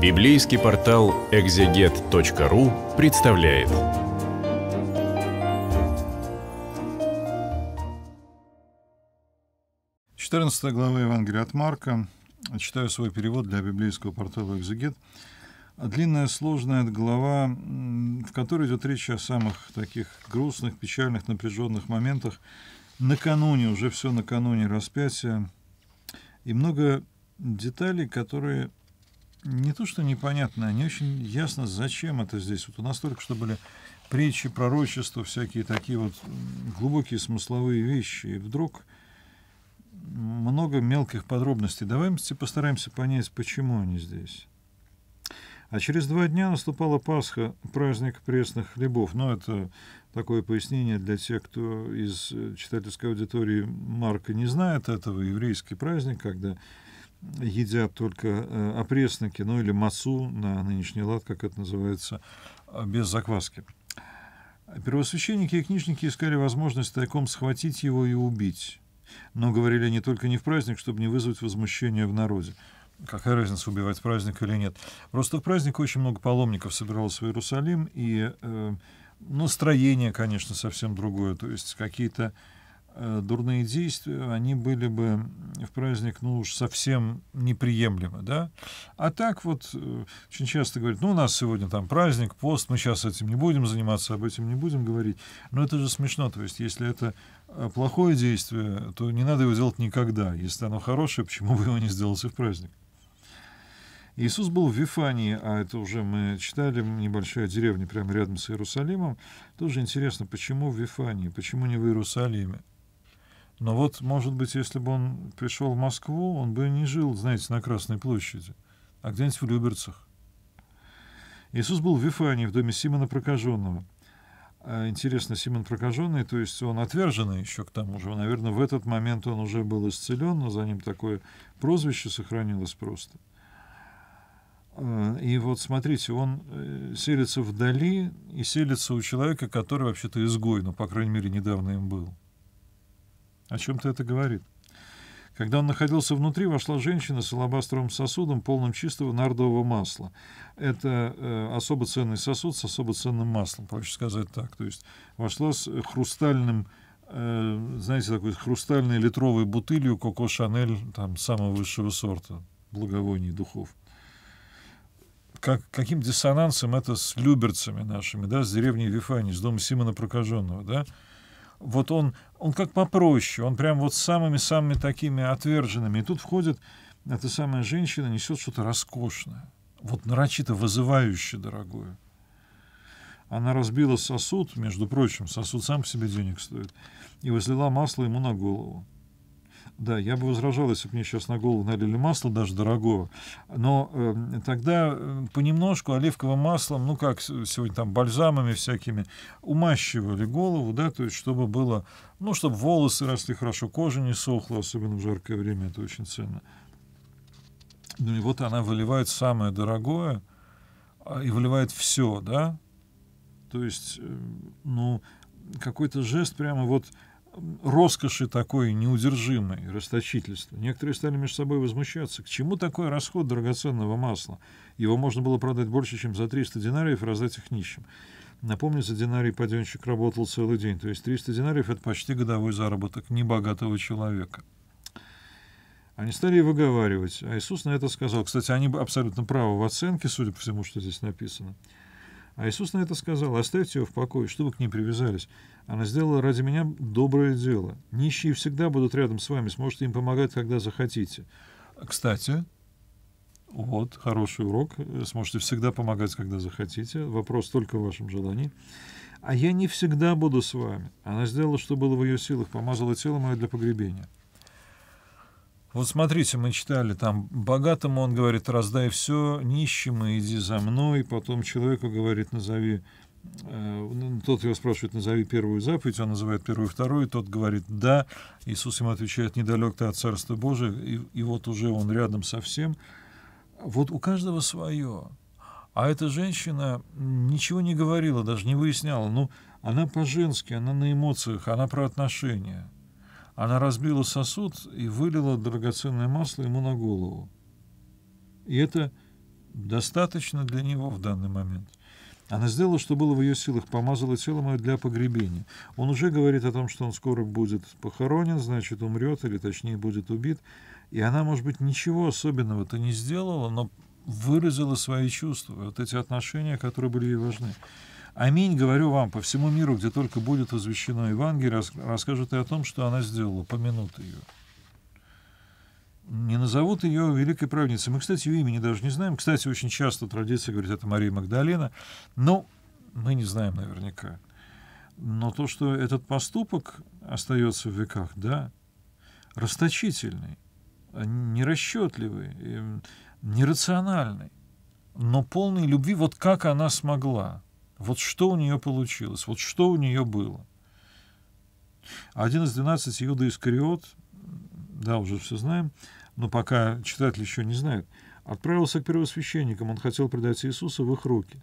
Библейский портал экзегет.ру представляет. Четырнадцатая глава Евангелия от Марка. Читаю свой перевод для библейского портала «Экзегет». Длинная, сложная глава, в которой идет речь о самых таких грустных, печальных, напряженных моментах. Накануне, уже все накануне распятия. И много деталей, которые не то что непонятно, не очень ясно, зачем это здесь. Вот у нас только что были притчи, пророчества, всякие такие вот глубокие смысловые вещи. И вдруг много мелких подробностей. Давайте постараемся понять, почему они здесь. А через два дня наступала Пасха, праздник пресных хлебов. Но ну, это такое пояснение для тех, кто из э, читательской аудитории Марка не знает этого. Еврейский праздник, когда едят только э, опресники, ну или масу на нынешний лад, как это называется, э, без закваски. Первосвященники и книжники искали возможность тайком схватить его и убить. Но говорили они только не в праздник, чтобы не вызвать возмущения в народе. Какая разница, убивать в праздник или нет. Просто в праздник очень много паломников собиралось в Иерусалим, и э, настроение, конечно, совсем другое. То есть какие-то Э, дурные действия, они были бы в праздник, ну уж совсем неприемлемы, да. А так вот э, очень часто говорят, ну у нас сегодня там праздник, пост, мы сейчас этим не будем заниматься, об этом не будем говорить. Но это же смешно, то есть если это э, плохое действие, то не надо его делать никогда. Если оно хорошее, почему бы его не сделать и в праздник? Иисус был в Вифании, а это уже мы читали, небольшая деревня прямо рядом с Иерусалимом. Тоже интересно, почему в Вифании, почему не в Иерусалиме? Но вот, может быть, если бы он пришел в Москву, он бы не жил, знаете, на Красной площади, а где-нибудь в Люберцах. Иисус был в Вифании, в доме Симона Прокаженного. А, интересно, Симон Прокаженный, то есть он отверженный еще к тому же. Наверное, в этот момент он уже был исцелен, но за ним такое прозвище сохранилось просто. А, и вот смотрите, он э, селится вдали и селится у человека, который вообще-то изгой, ну, по крайней мере, недавно им был. О чем-то это говорит. Когда он находился внутри, вошла женщина с алабастровым сосудом, полным чистого нардового масла. Это э, особо ценный сосуд с особо ценным маслом, проще сказать так. То есть вошла с хрустальным, э, знаете, такой хрустальной литровой бутылью Коко Шанель там, самого высшего сорта, благовоний, духов. Как, каким диссонансом это с люберцами нашими, да, с деревней Вифани, с дома Симона Прокаженного, да? вот он, он как попроще, он прям вот самыми-самыми такими отверженными. И тут входит эта самая женщина, несет что-то роскошное, вот нарочито вызывающее дорогое. Она разбила сосуд, между прочим, сосуд сам по себе денег стоит, и возлила масло ему на голову. Да, я бы возражал, если бы мне сейчас на голову налили масло, даже дорогого. Но э, тогда э, понемножку оливковым маслом, ну как сегодня там бальзамами всякими, умащивали голову, да, то есть чтобы было, ну чтобы волосы росли хорошо, кожа не сохла, особенно в жаркое время, это очень ценно. Ну и вот она выливает самое дорогое а, и выливает все, да. То есть, э, ну, какой-то жест прямо вот роскоши такой неудержимой, расточительства. Некоторые стали между собой возмущаться. К чему такой расход драгоценного масла? Его можно было продать больше, чем за 300 динариев и раздать их нищим. Напомню, за динарий паденщик работал целый день. То есть 300 динариев — это почти годовой заработок небогатого человека. Они стали его выговаривать, а Иисус на это сказал. Кстати, они абсолютно правы в оценке, судя по всему, что здесь написано. А Иисус на это сказал, оставьте его в покое, чтобы к ним привязались. Она сделала ради меня доброе дело. Нищие всегда будут рядом с вами, сможете им помогать, когда захотите. Кстати, вот, хороший урок. Сможете всегда помогать, когда захотите. Вопрос только в вашем желании. А я не всегда буду с вами. Она сделала, что было в ее силах, помазала тело мое для погребения. Вот смотрите, мы читали там богатому, он говорит, раздай все, нищему иди за мной, потом человеку говорит, назови, э, ну, тот его спрашивает, назови первую заповедь, он называет первую, вторую, тот говорит, да, Иисус ему отвечает, недалек ты от Царства Божия, и, и вот уже он рядом совсем. Вот у каждого свое. А эта женщина ничего не говорила, даже не выясняла. Ну, она по-женски, она на эмоциях, она про отношения. Она разбила сосуд и вылила драгоценное масло ему на голову. И это достаточно для него в данный момент. Она сделала, что было в ее силах, помазала тело мое для погребения. Он уже говорит о том, что он скоро будет похоронен, значит, умрет, или точнее, будет убит. И она, может быть, ничего особенного-то не сделала, но выразила свои чувства, вот эти отношения, которые были ей важны. Аминь, говорю вам, по всему миру, где только будет возвещено Евангелие, расскажут и о том, что она сделала, помянут ее. Не назовут ее великой праведницей. Мы, кстати, ее имени даже не знаем. Кстати, очень часто традиция говорит, это Мария Магдалина. Но мы не знаем наверняка. Но то, что этот поступок остается в веках, да, расточительный, а нерасчетливый, нерациональный, но полный любви, вот как она смогла. Вот что у нее получилось, вот что у нее было. Один из 12 Иуда Искариот, да, уже все знаем, но пока читатель еще не знает. отправился к первосвященникам, он хотел предать Иисуса в их руки.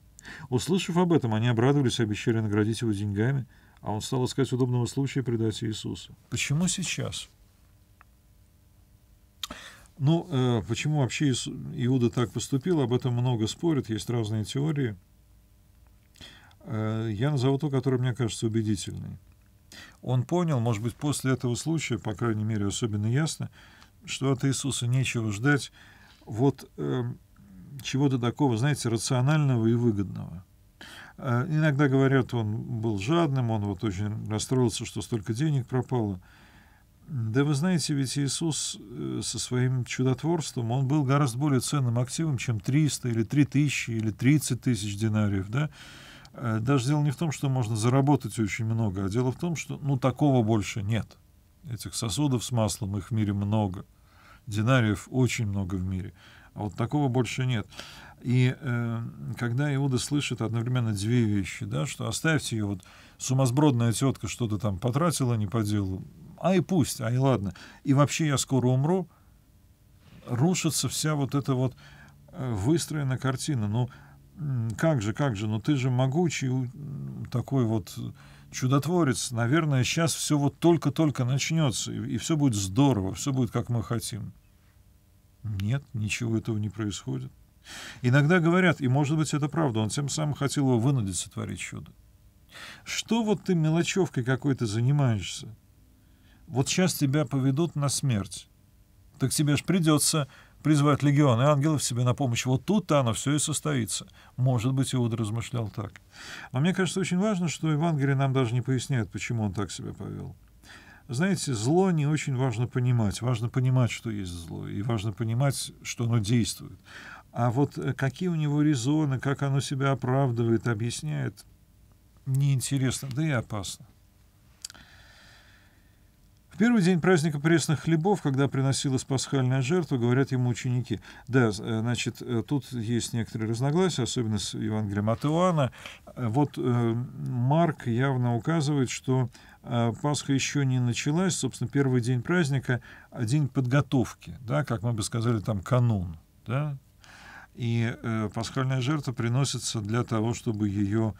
Услышав об этом, они обрадовались и обещали наградить его деньгами, а он стал искать удобного случая предать Иисуса. Почему сейчас? Ну, э, почему вообще Иуда так поступил, об этом много спорят, есть разные теории – Э, я назову то, которое мне кажется убедительной. Он понял, может быть, после этого случая, по крайней мере, особенно ясно, что от Иисуса нечего ждать вот э, чего-то такого, знаете, рационального и выгодного. Э, иногда говорят, он был жадным, он вот очень расстроился, что столько денег пропало. Да вы знаете, ведь Иисус э, со своим чудотворством, он был гораздо более ценным активом, чем 300 или 3000 или 30 тысяч динариев, да? Э, даже дело не в том, что можно заработать очень много, а дело в том, что ну, такого больше нет. Этих сосудов с маслом, их в мире много. Динариев очень много в мире. А вот такого больше нет. И э, когда Иуда слышит одновременно две вещи, да, что оставьте ее, вот сумасбродная тетка что-то там потратила не по делу, а и пусть, а и ладно, и вообще я скоро умру, рушится вся вот эта вот э, выстроена картина. Ну, как же, как же, но ты же могучий такой вот чудотворец. Наверное, сейчас все вот только-только начнется, и, и все будет здорово, все будет как мы хотим. Нет, ничего этого не происходит. Иногда говорят, и может быть это правда, он тем самым хотел его вынудить сотворить чудо. Что вот ты мелочевкой какой-то занимаешься? Вот сейчас тебя поведут на смерть. Так тебе ж придется призывают легионы ангелов себе на помощь. Вот тут-то оно все и состоится. Может быть, Иуда размышлял так. Но а мне кажется, очень важно, что Евангелие нам даже не поясняет, почему он так себя повел. Знаете, зло не очень важно понимать. Важно понимать, что есть зло, и важно понимать, что оно действует. А вот э, какие у него резоны, как оно себя оправдывает, объясняет, неинтересно, да и опасно первый день праздника пресных хлебов, когда приносилась пасхальная жертва, говорят ему ученики, да, э, значит, э, тут есть некоторые разногласия, особенно с Евангелием от Иоанна. Э, вот Марк явно указывает, что Пасха еще не началась, собственно, первый день праздника, день подготовки, да, как мы бы сказали, там канун, да, и пасхальная жертва приносится для того, чтобы ее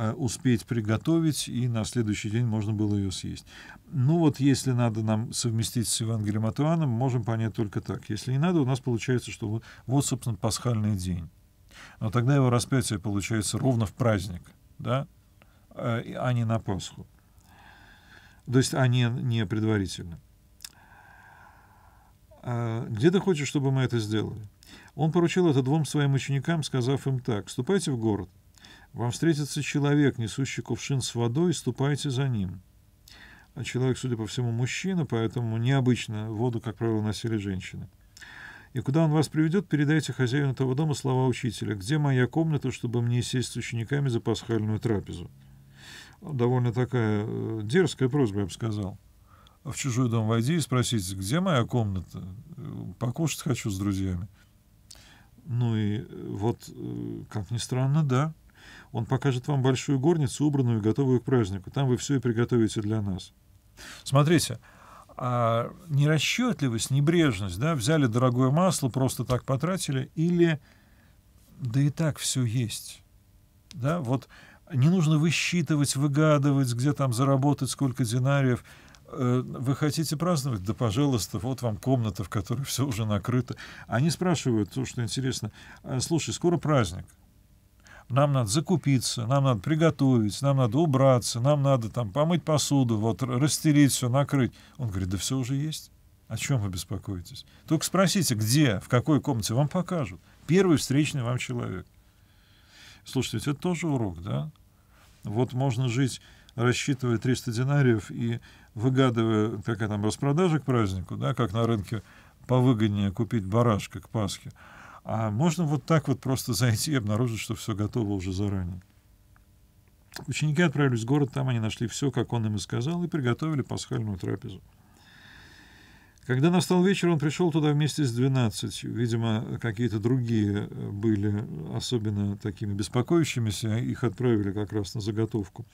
Э, успеть приготовить, и на следующий день можно было ее съесть. Ну вот, если надо нам совместить с Евангелием от Иоанна, мы можем понять только так. Если не надо, у нас получается, что вот, вот собственно, пасхальный день. Но тогда его распятие получается ровно в праздник, да, э, а не на Пасху. То есть, а не, не предварительно. А где ты хочешь, чтобы мы это сделали? Он поручил это двум своим ученикам, сказав им так, «Ступайте в город, вам встретится человек, несущий кувшин с водой, и ступайте за ним. А человек, судя по всему, мужчина, поэтому необычно воду, как правило, носили женщины. И куда он вас приведет, передайте хозяину того дома слова учителя. «Где моя комната, чтобы мне сесть с учениками за пасхальную трапезу?» ну, Довольно такая э, дерзкая просьба, я бы сказал. А в чужой дом войди и спросите, где моя комната? Покушать хочу с друзьями. Ну и э, вот, э, как ни странно, да. Он покажет вам большую горницу, убранную, готовую к празднику. Там вы все и приготовите для нас. Смотрите, а нерасчетливость, небрежность, да, взяли дорогое масло, просто так потратили, или да и так все есть. Да, вот не нужно высчитывать, выгадывать, где там заработать, сколько динариев. Э, вы хотите праздновать? Да, пожалуйста, вот вам комната, в которой все уже накрыто. Они спрашивают, то, что интересно, «А, слушай, скоро праздник, нам надо закупиться, нам надо приготовить, нам надо убраться, нам надо там помыть посуду, вот расстелить все, накрыть. Он говорит, да все уже есть. О чем вы беспокоитесь? Только спросите, где, в какой комнате, вам покажут. Первый встречный вам человек. Слушайте, это тоже урок, да? Вот можно жить, рассчитывая 300 динариев и выгадывая, какая там распродажа к празднику, да, как на рынке повыгоднее купить барашка к Пасхе. А можно вот так вот просто зайти и обнаружить, что все готово уже заранее. Ученики отправились в город, там они нашли все, как он им и сказал, и приготовили пасхальную трапезу. Когда настал вечер, он пришел туда вместе с двенадцатью, Видимо, какие-то другие э, были особенно такими беспокоящимися, их отправили как раз на заготовку.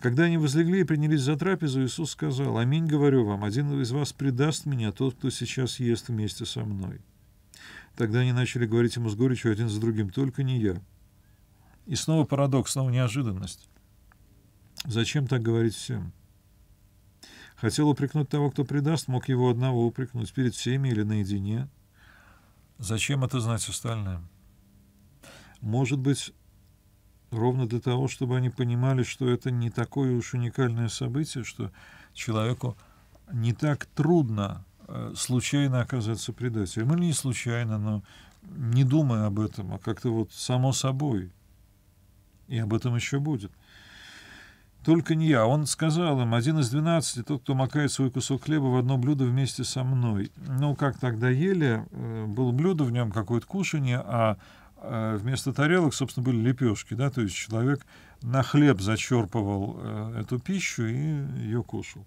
Когда они возлегли и принялись за трапезу, Иисус сказал, «Аминь, говорю вам, один из вас предаст меня, тот, кто сейчас ест вместе со мной». Тогда они начали говорить ему с горечью один за другим, только не я. И снова парадокс, снова неожиданность. Зачем так говорить всем? Хотел упрекнуть того, кто предаст, мог его одного упрекнуть перед всеми или наедине. Зачем это знать остальным? Может быть, ровно для того, чтобы они понимали, что это не такое уж уникальное событие, что человеку не так трудно Э, случайно оказаться предателем. Или не случайно, но не думая об этом, а как-то вот само собой. И об этом еще будет. Только не я. Он сказал им, один из двенадцати, тот, кто макает свой кусок хлеба в одно блюдо вместе со мной. Ну, как тогда ели, э, было блюдо, в нем какое-то кушание, а э, вместо тарелок, собственно, были лепешки, да, то есть человек на хлеб зачерпывал эту пищу и ее кушал.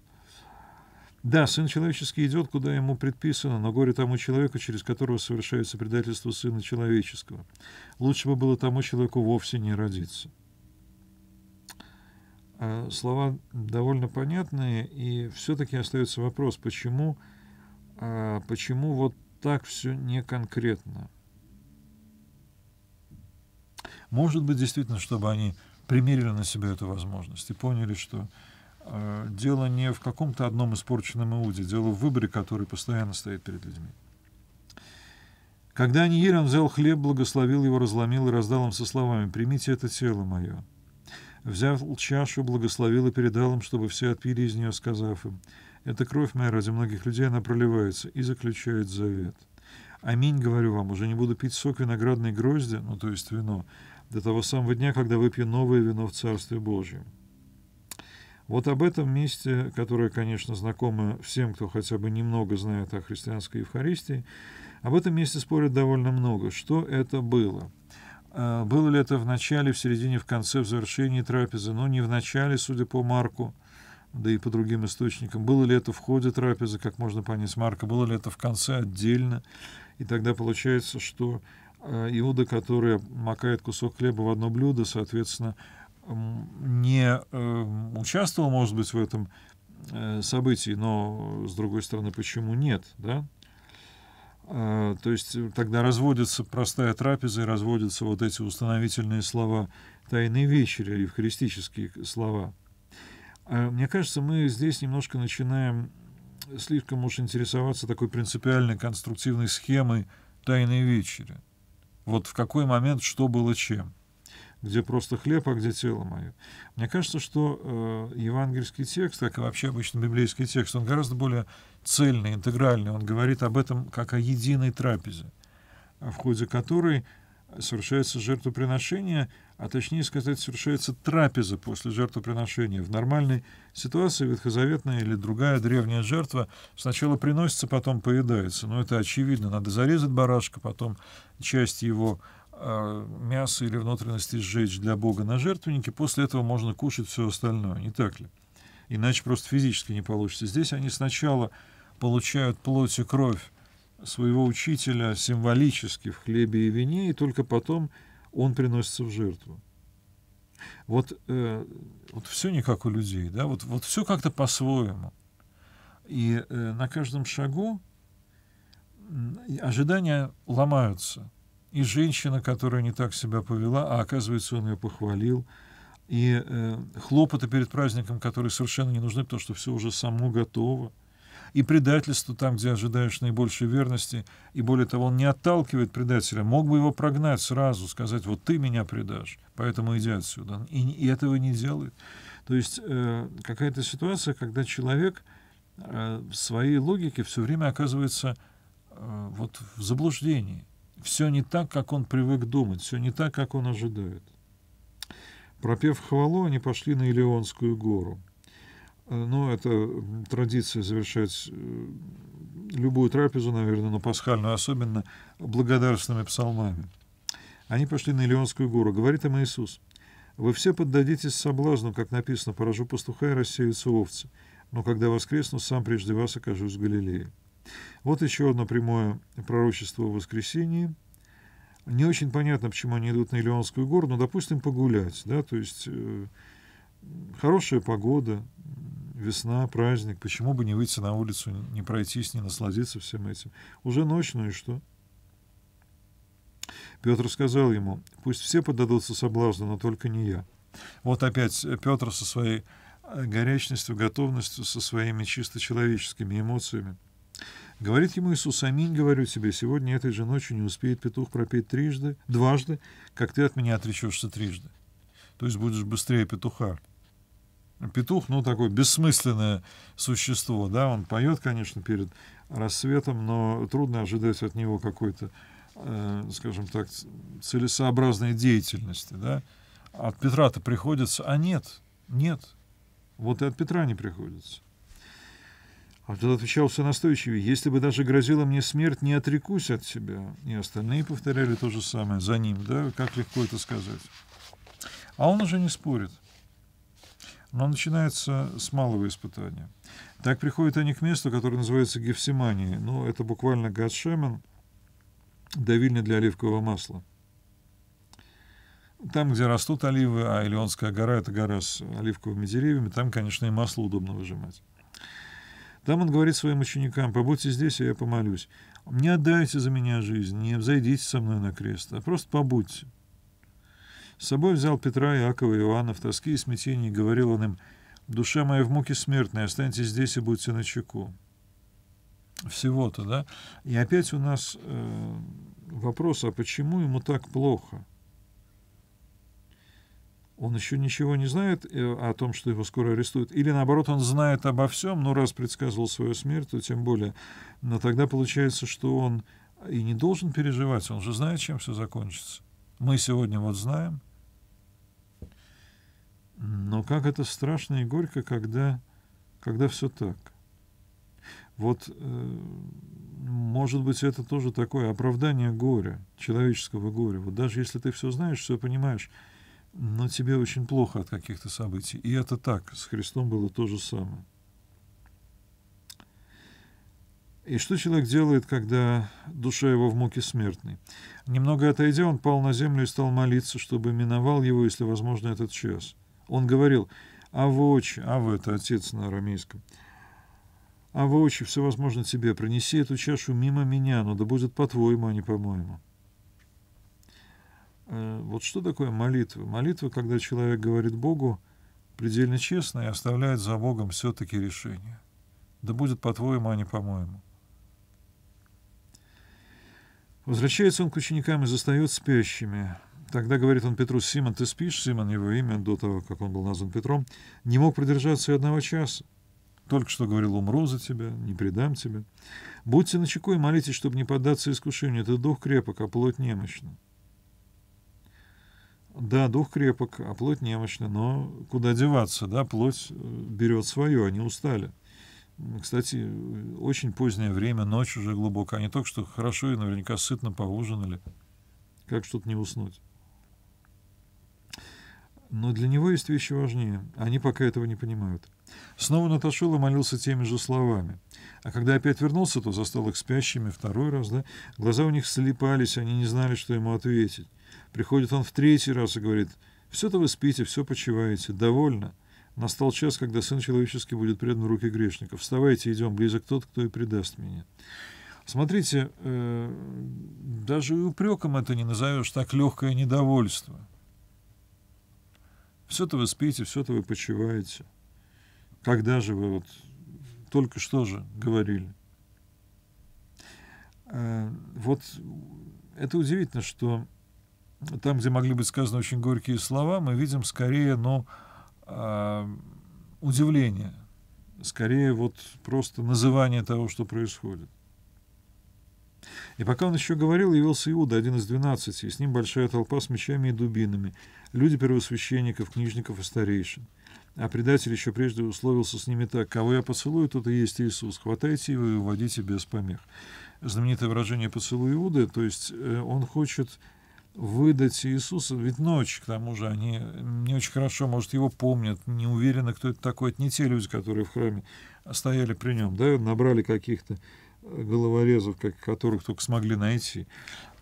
Да, сын человеческий идет, куда ему предписано, но горе тому человеку, через которого совершается предательство сына человеческого. Лучше бы было тому человеку вовсе не родиться. А слова довольно понятные, и все-таки остается вопрос, почему, а, почему вот так все не конкретно? Может быть, действительно, чтобы они примерили на себя эту возможность и поняли, что Э, дело не в каком-то одном испорченном Иуде, дело в выборе, который постоянно стоит перед людьми. Когда Аниир он взял хлеб, благословил его, разломил и раздал им со словами «Примите это тело мое». Взял чашу, благословил и передал им, чтобы все отпили из нее, сказав им «Это кровь моя ради многих людей, она проливается и заключает завет». «Аминь, говорю вам, уже не буду пить сок виноградной грозди, ну то есть вино, до того самого дня, когда выпью новое вино в Царстве Божьем». Вот об этом месте, которое, конечно, знакомо всем, кто хотя бы немного знает о христианской Евхаристии, об этом месте спорят довольно много. Что это было? Э, было ли это в начале, в середине, в конце, в завершении трапезы? Ну, не в начале, судя по Марку, да и по другим источникам. Было ли это в ходе трапезы, как можно понять Марка? Было ли это в конце отдельно? И тогда получается, что э, Иуда, который макает кусок хлеба в одно блюдо, соответственно, не э, участвовал, может быть, в этом э, событии, но, с другой стороны, почему нет, да? А, то есть э, тогда разводится простая трапеза и разводятся вот эти установительные слова «тайные вечери и евхаристические слова. А, мне кажется, мы здесь немножко начинаем слишком уж интересоваться такой принципиальной конструктивной схемой «тайной вечери». Вот в какой момент что было чем – где просто хлеб, а где тело мое. Мне кажется, что э, евангельский текст, как и вообще обычно библейский текст, он гораздо более цельный, интегральный. Он говорит об этом как о единой трапезе, в ходе которой совершается жертвоприношение, а точнее сказать, совершается трапеза после жертвоприношения. В нормальной ситуации ветхозаветная или другая древняя жертва сначала приносится, потом поедается. Но это очевидно. Надо зарезать барашка, потом часть его Э, мясо или внутренности сжечь для Бога на жертвеннике, после этого можно кушать все остальное, не так ли? Иначе просто физически не получится. Здесь они сначала получают плоть и кровь своего учителя символически в хлебе и вине, и только потом он приносится в жертву. Вот, э, вот все не как у людей, да, вот, вот все как-то по-своему. И э, на каждом шагу ожидания ломаются – и женщина, которая не так себя повела, а оказывается, он ее похвалил, и э, хлопоты перед праздником, которые совершенно не нужны, потому что все уже само готово, и предательство там, где ожидаешь наибольшей верности, и более того, он не отталкивает предателя, мог бы его прогнать сразу, сказать, вот ты меня предашь, поэтому иди отсюда, и, и этого не делает. То есть э, какая-то ситуация, когда человек э, в своей логике все время оказывается э, вот в заблуждении, все не так, как он привык думать, все не так, как он ожидает. Пропев хвалу, они пошли на Илионскую гору. Ну, это традиция завершать э, любую трапезу, наверное, но пасхальную особенно, благодарственными псалмами. Они пошли на Илионскую гору. Говорит им Иисус, «Вы все поддадитесь соблазну, как написано, поражу пастуха и рассеются овцы, но когда воскресну, сам прежде вас окажусь в Галилее». Вот еще одно прямое пророчество о воскресении. Не очень понятно, почему они идут на Илионскую гору, но, допустим, погулять, да, то есть э, хорошая погода, весна, праздник, почему бы не выйти на улицу, не пройтись, не насладиться всем этим. Уже ночь, ну и что? Петр сказал ему, пусть все поддадутся соблазну, но только не я. Вот опять Петр со своей э, горячностью, готовностью, со своими чисто человеческими эмоциями – Говорит ему Иисус, аминь, говорю тебе, сегодня этой же ночью не успеет петух пропеть трижды, дважды, как ты от меня отречешься трижды. То есть будешь быстрее петуха. Петух, ну, такое бессмысленное существо, да, он поет, конечно, перед рассветом, но трудно ожидать от него какой-то, э, скажем так, целесообразной деятельности, да. От Петра-то приходится, а нет, нет, вот и от Петра не приходится. Абдул отвечал все настойчивее. «Если бы даже грозила мне смерть, не отрекусь от тебя». И остальные повторяли то же самое за ним, да, как легко это сказать. А он уже не спорит. Но начинается с малого испытания. Так приходят они к месту, которое называется Гефсиманией. Ну, это буквально Гатшемен, давильня для оливкового масла. Там, где растут оливы, а Илионская гора — это гора с оливковыми деревьями, там, конечно, и масло удобно выжимать. Там он говорит своим ученикам, побудьте здесь, и а я помолюсь. Не отдайте за меня жизнь, не взойдите со мной на крест, а просто побудьте. С собой взял Петра, Иакова и Иоанна в тоске и смятении, говорил он им, «Душа моя в муке смертной, останьтесь здесь и будьте на чеку». Всего-то, да? И опять у нас э, вопрос, а почему ему так плохо? он еще ничего не знает э, о том, что его скоро арестуют, или наоборот он знает обо всем, но раз предсказывал свою смерть, то тем более. Но тогда получается, что он и не должен переживать, он же знает, чем все закончится. Мы сегодня вот знаем. Но как это страшно и горько, когда, когда все так. Вот, э, может быть, это тоже такое оправдание горя, человеческого горя. Вот даже если ты все знаешь, все понимаешь, но тебе очень плохо от каких-то событий. И это так, с Христом было то же самое. И что человек делает, когда душа его в муке смертной? Немного отойдя, он пал на землю и стал молиться, чтобы миновал его, если возможно, этот час. Он говорил «Авоч, Ава — это отец на арамейском, «Авочи, все возможно тебе, принеси эту чашу мимо меня, но да будет по-твоему, а не по-моему». Э, вот что такое молитва? Молитва, когда человек говорит Богу предельно честно и оставляет за Богом все-таки решение. Да будет по-твоему, а не по-моему. Возвращается он к ученикам и застает спящими. Тогда говорит он Петру, Симон, ты спишь? Симон, его имя, до того, как он был назван Петром, не мог продержаться и одного часа. Только что говорил, умру за тебя, не предам тебя. Будьте начеку и молитесь, чтобы не поддаться искушению. Ты дух крепок, а плоть немощна. Да, дух крепок, а плоть немощна, но куда деваться, да, плоть э, берет свое, они устали. Кстати, очень позднее время, ночь уже глубоко. Они только что хорошо и наверняка сытно поужинали. Как что-то не уснуть. Но для него есть вещи важнее. Они пока этого не понимают. Снова Наташула молился теми же словами. А когда опять вернулся, то застал их спящими второй раз. Да? Глаза у них слепались, они не знали, что ему ответить. Приходит он в третий раз и говорит, «Все-то вы спите, все почиваете, довольно. Настал час, когда Сын Человеческий будет предан в руки грешников. Вставайте, идем, близок тот, кто и предаст меня». Смотрите, э, даже упреком это не назовешь, так легкое недовольство. Все-то вы спите, все-то вы почиваете. Когда же вы вот только что же говорили? Э, вот это удивительно, что там, где могли быть сказаны очень горькие слова, мы видим скорее, ну, а, удивление, скорее вот просто называние того, что происходит. И пока он еще говорил, явился Иуда, один из двенадцати, и с ним большая толпа с мечами и дубинами, люди первосвященников, книжников и старейшин. А предатель еще прежде условился с ними так, «Кого я поцелую, тот и есть Иисус, хватайте его и уводите без помех». Знаменитое выражение «поцелуй Иуды», то есть э, он хочет выдать Иисуса, ведь ночь, ну, к тому же, они не очень хорошо, может, его помнят, не уверены, кто это такой, это не те люди, которые в храме стояли при нем, да, набрали каких-то э, головорезов, как, которых только смогли найти.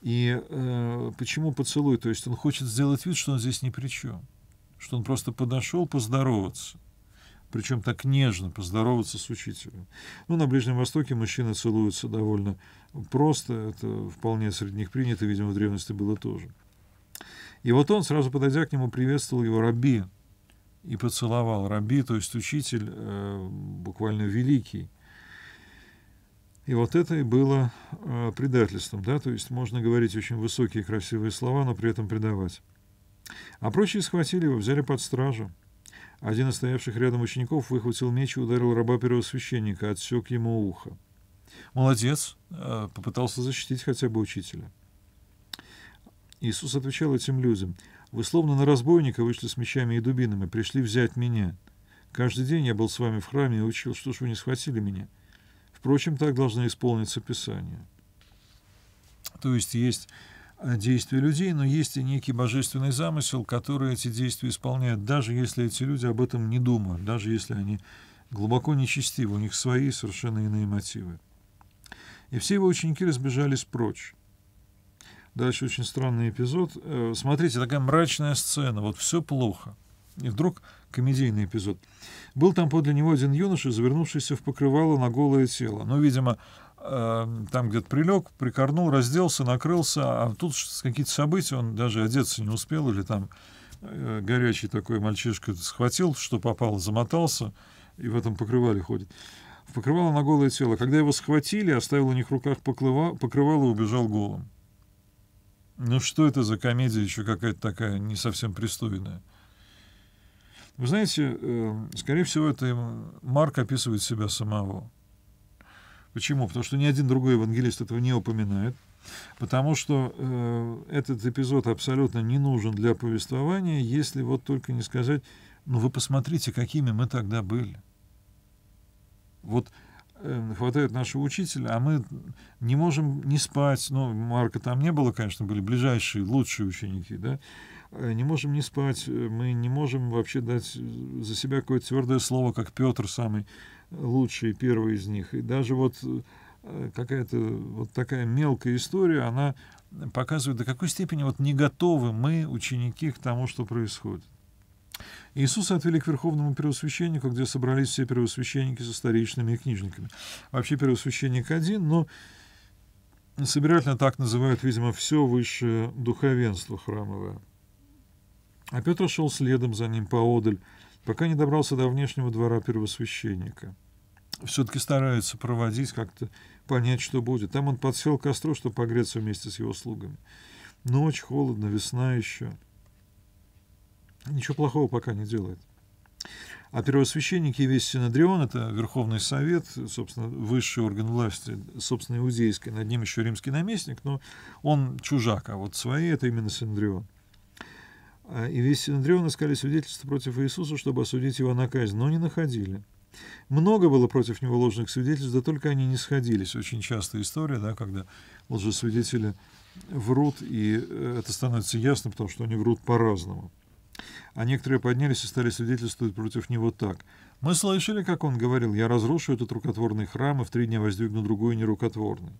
И э, почему поцелуй? То есть он хочет сделать вид, что он здесь ни при чем, что он просто подошел поздороваться причем так нежно, поздороваться с учителем. Ну, на Ближнем Востоке мужчины целуются довольно просто, это вполне средних принято, видимо, в древности было тоже. И вот он, сразу подойдя к нему, приветствовал его «Раби» и поцеловал. «Раби», то есть учитель, э, буквально великий. И вот это и было э, предательством, да, то есть можно говорить очень высокие красивые слова, но при этом предавать. А прочие схватили его, взяли под стражу. Один из стоявших рядом учеников выхватил меч и ударил раба первосвященника, отсек ему ухо. «Молодец!» э, — попытался защитить хотя бы учителя. Иисус отвечал этим людям, «Вы словно на разбойника вышли с мечами и дубинами, пришли взять меня. Каждый день я был с вами в храме и учил, что ж вы не схватили меня. Впрочем, так должно исполниться Писание». То есть есть Э, действия людей, но есть и некий божественный замысел, который эти действия исполняет, даже если эти люди об этом не думают, даже если они глубоко нечестивы, у них свои совершенно иные мотивы. И все его ученики разбежались прочь. Дальше очень странный эпизод. Э, смотрите, такая мрачная сцена, вот все плохо. И вдруг комедийный эпизод. Был там подле него один юноша, завернувшийся в покрывало на голое тело. Ну, видимо, Э, там где-то прилег, прикорнул, разделся, накрылся, а тут какие-то события, он даже одеться не успел, или там э, горячий такой мальчишка схватил, что попало, замотался, и в этом покрывале ходит. В покрывало на голое тело. Когда его схватили, оставил у них в руках покрывало, покрывало и убежал голым. Ну что это за комедия еще какая-то такая не совсем пристойная? Вы знаете, э, скорее всего, это Марк описывает себя самого. Почему? Потому что ни один другой евангелист этого не упоминает, потому что э, этот эпизод абсолютно не нужен для повествования, если вот только не сказать, ну вы посмотрите, какими мы тогда были. Вот э, хватает нашего учителя, а мы не можем не спать. Ну, Марка там не было, конечно, были ближайшие, лучшие ученики, да, Э, не можем не спать, э, мы не можем вообще дать за себя какое-то твердое слово, как Петр самый э, лучший, первый из них. И даже вот какая-то вот такая мелкая история, она показывает, до какой степени вот не готовы мы, ученики, к тому, что происходит. Иисуса отвели к верховному первосвященнику, где собрались все первосвященники со старичными и книжниками. Вообще первосвященник один, но собирательно так называют, видимо, все высшее духовенство храмовое. А Петр шел следом за ним поодаль, пока не добрался до внешнего двора первосвященника. Все-таки старается проводить, как-то понять, что будет. Там он подсел к костру, чтобы погреться вместе с его слугами. Ночь, холодно, весна еще. Ничего плохого пока не делает. А первосвященники и весь Синодрион — это Верховный Совет, собственно, высший орган власти, собственно, иудейской. Над ним еще римский наместник, но он чужак, а вот свои — это именно Синодрион. А, и весь Андрею искали свидетельства против Иисуса, чтобы осудить его на казнь, но не находили. Много было против него ложных свидетельств, да только они не сходились. Очень частая история, да, когда лжесвидетели врут, и э, это становится ясно, потому что они врут по-разному. А некоторые поднялись и стали свидетельствовать против него так. «Мы слышали, как он говорил, я разрушу этот рукотворный храм и в три дня воздвигну другой нерукотворный».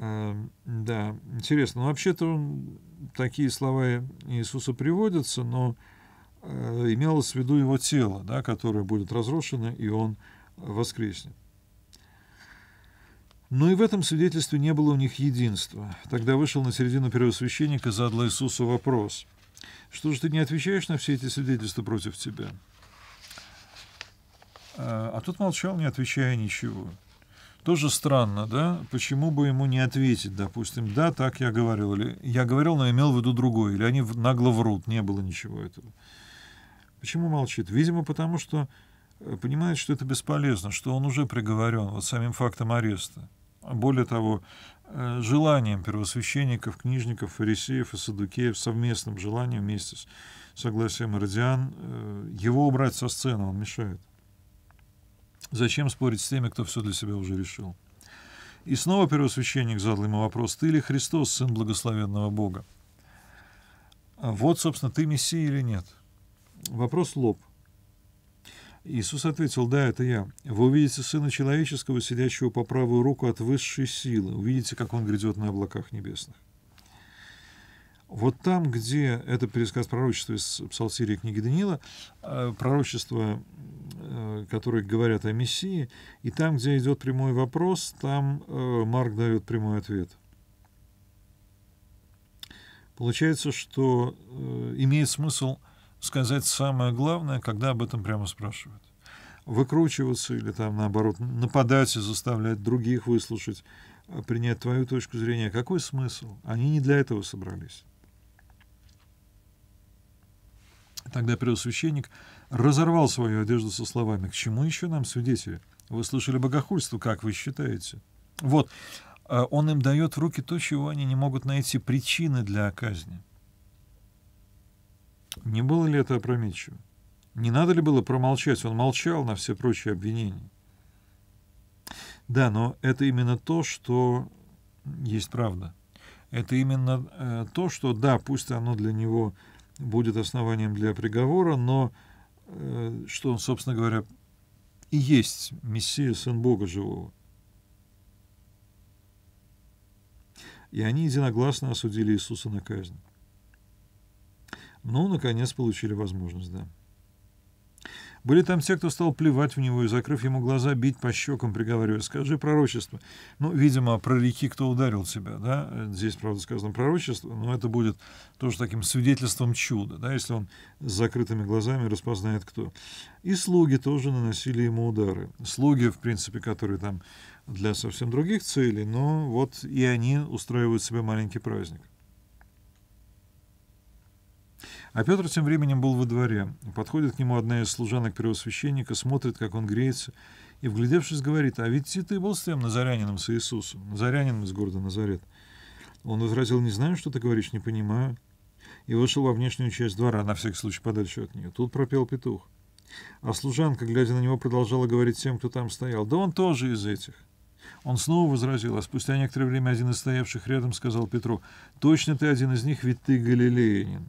Эм, да, интересно. Ну, вообще-то такие слова Иисуса приводятся, но э, имелось в виду его тело, да, которое будет разрушено, и он воскреснет. Но ну, и в этом свидетельстве не было у них единства. Тогда вышел на середину первосвященник и задал Иисусу вопрос. «Что же ты не отвечаешь на все эти свидетельства против тебя?» э, А тот молчал, не отвечая ничего. Тоже странно, да? Почему бы ему не ответить, допустим, да, так я говорил, или я говорил, но имел в виду другое, или они нагло врут, не было ничего этого. Почему молчит? Видимо, потому что э, понимает, что это бесполезно, что он уже приговорен вот самим фактом ареста. А более того, э, желанием первосвященников, книжников, фарисеев и садукеев, совместным желанием вместе с согласием Родиан, э, его убрать со сцены, он мешает. Зачем спорить с теми, кто все для себя уже решил? И снова первосвященник задал ему вопрос, ты ли Христос, сын благословенного Бога? Вот, собственно, ты Мессия или нет? Вопрос лоб. Иисус ответил, да, это я. Вы увидите Сына Человеческого, сидящего по правую руку от высшей силы. Увидите, как Он грядет на облаках небесных. Вот там, где это пересказ пророчества из Псалтирии книги Даниила, э, пророчества, э, которые говорят о Мессии, и там, где идет прямой вопрос, там э, Марк дает прямой ответ. Получается, что имеет смысл сказать самое главное, когда об этом прямо спрашивают. Выкручиваться или там наоборот нападать и заставлять других выслушать, принять твою точку зрения. Какой смысл? Они не для этого собрались. Тогда первосвященник разорвал свою одежду со словами «К чему еще нам свидетели? Вы слышали богохульство, как вы считаете?» Вот, а он им дает в руки то, чего они не могут найти, причины для казни. Не было ли это опрометчиво? Не надо ли было промолчать? Он молчал на все прочие обвинения. Да, но это именно то, что есть правда. Это именно э, то, что, да, пусть оно для него будет основанием для приговора, но э, что он, собственно говоря, и есть Мессия, Сын Бога Живого. И они единогласно осудили Иисуса на казнь. Ну, наконец, получили возможность, да. Были там те, кто стал плевать в него и, закрыв ему глаза, бить по щекам, приговаривая, скажи пророчество. Ну, видимо, про реки кто ударил тебя, да? Здесь, правда, сказано пророчество, но это будет тоже таким свидетельством чуда, да, если он с закрытыми глазами распознает, кто. И слуги тоже наносили ему удары. Слуги, в принципе, которые там для совсем других целей, но вот и они устраивают себе маленький праздник. А Петр тем временем был во дворе. Подходит к нему одна из служанок первосвященника, смотрит, как он греется, и, вглядевшись, говорит, «А ведь и ты был с тем Назарянином, с Иисусом, Назарянином из города Назарет». Он возразил, «Не знаю, что ты говоришь, не понимаю». И вышел во внешнюю часть двора, на всякий случай подальше от нее. Тут пропел петух. А служанка, глядя на него, продолжала говорить тем, кто там стоял, «Да он тоже из этих». Он снова возразил, а спустя некоторое время один из стоявших рядом сказал Петру, «Точно ты один из них, ведь ты галилеянин».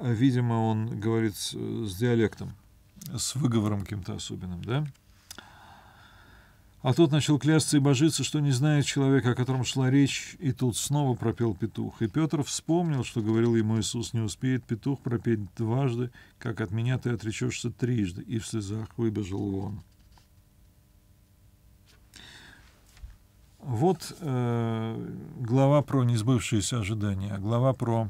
А, видимо, он говорит с, с диалектом, с выговором каким-то особенным, да? А тот начал клясться и божиться, что не знает человека, о котором шла речь, и тут снова пропел петух. И Петр вспомнил, что говорил ему Иисус, не успеет петух пропеть дважды, как от меня ты отречешься трижды, и в слезах выбежал вон. Вот э, глава про несбывшиеся ожидания, глава про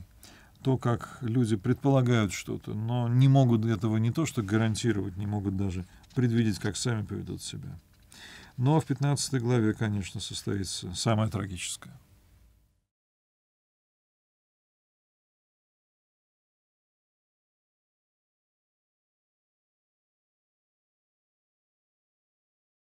то, как люди предполагают что-то, но не могут этого не то что гарантировать, не могут даже предвидеть, как сами поведут себя. Но в 15 главе, конечно, состоится самое трагическое.